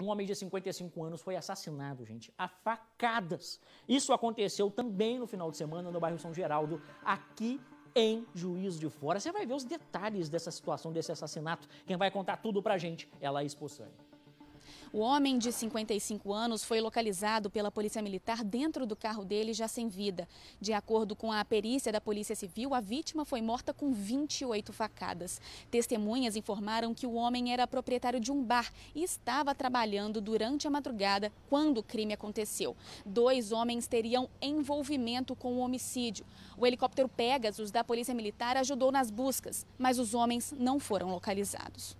Um homem de 55 anos foi assassinado, gente, a facadas. Isso aconteceu também no final de semana no bairro São Geraldo, aqui em Juiz de Fora. Você vai ver os detalhes dessa situação, desse assassinato. Quem vai contar tudo pra gente é Laís Poçani. O homem de 55 anos foi localizado pela Polícia Militar dentro do carro dele, já sem vida. De acordo com a perícia da Polícia Civil, a vítima foi morta com 28 facadas. Testemunhas informaram que o homem era proprietário de um bar e estava trabalhando durante a madrugada quando o crime aconteceu. Dois homens teriam envolvimento com o homicídio. O helicóptero Pegasus da Polícia Militar ajudou nas buscas, mas os homens não foram localizados.